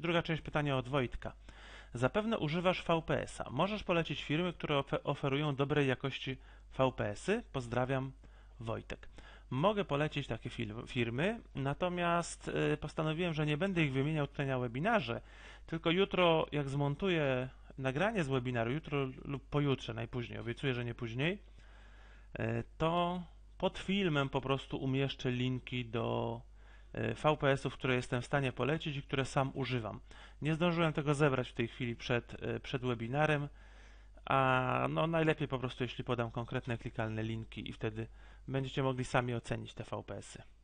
Druga część pytania od Wojtka. Zapewne używasz VPS-a. Możesz polecić firmy, które oferują dobrej jakości VPS-y? Pozdrawiam, Wojtek. Mogę polecić takie firmy, natomiast y, postanowiłem, że nie będę ich wymieniał tutaj na webinarze, tylko jutro, jak zmontuję nagranie z webinaru, jutro lub pojutrze najpóźniej, obiecuję, że nie później, y, to pod filmem po prostu umieszczę linki do E, VPS-ów, które jestem w stanie polecić i które sam używam. Nie zdążyłem tego zebrać w tej chwili przed, e, przed webinarem, a no najlepiej po prostu, jeśli podam konkretne klikalne linki i wtedy będziecie mogli sami ocenić te VPS-y.